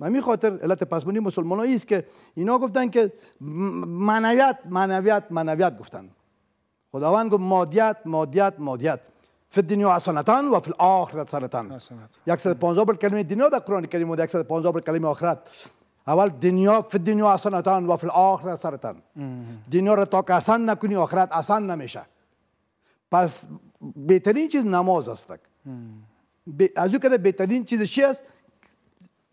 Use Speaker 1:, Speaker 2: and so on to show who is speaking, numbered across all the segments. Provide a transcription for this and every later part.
Speaker 1: و میخواد علت پسمونی مسلمان است که اینا گفتن که معنویت معنویت معنویت گفتن خداوند گفت مادیت مادیت مادیت فی دنیا حسنتان و فی الاخرت حسنتان 115 بر کلمه دنیا در قرآن کریم بود 115 کلمه آخرت اول دنیا فی دنیا حسنتان و فی الاخرت حسنتان دنیا را تا که نکنی آخرت حسن نمیشه پس بهترین چیز نماز است از او بهترین چیز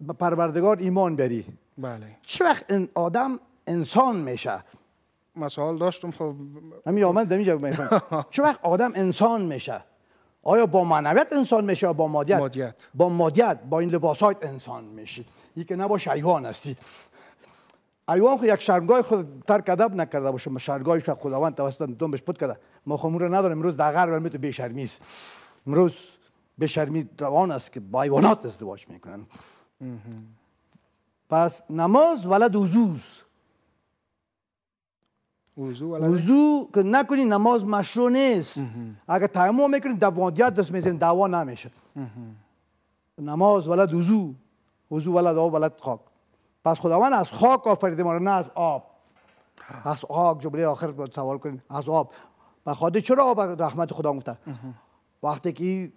Speaker 1: به پروردگار ایمان بری بله چه وقت آدم انسان میشه مسائل داشتم خب همین آمد دمی جواب میفهم چه وقت آدم انسان میشه آیا با معنویت انسان میشه یا با مادیت؟, با مادیت با این لباس هایت انسان میشه یکی نه با شیوان هستی ایوان خود یک شرمگاه خود ترک ادب نکرده باشه شرمگاهش خداوند توسط بهش پد کرده ما خمون رو نداریم امروز در غرب می تو امروز به روان است که با ایوانات ازدواج میکنن پس نماز ولد وضوز وضو که نکنی نماز مشروع نیست اگر تیمم میکنی دوادیت دست میزنی دوا نمیشه نماز ولد وضو وضو ولد آب ولد خاک پس خداوند از خاک آفریده ما نه از آب از آب جمله آخر سوال کنید از آب و خاطر چرا آب رحمت خدا گفته وقتی که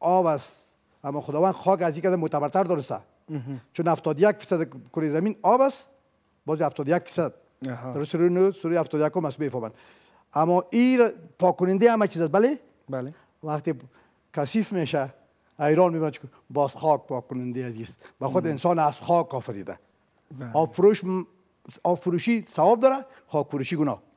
Speaker 1: آب است اما خداوند خاک از این متبرتر معتبرتر Mm-hmm. چون 71 فیصد کره زمین آب است باز 71 فیصد در سوره نو سوره 71 هم است میفهمند اما این پاکوننده همه چیز است بله بله وقتی کثیف میشه ایران چون باز خاک پاکوننده از عزیز و خود انسان از خاک آفریده بله. آب فروش آب فروشی ثواب داره خاک فروشی گناه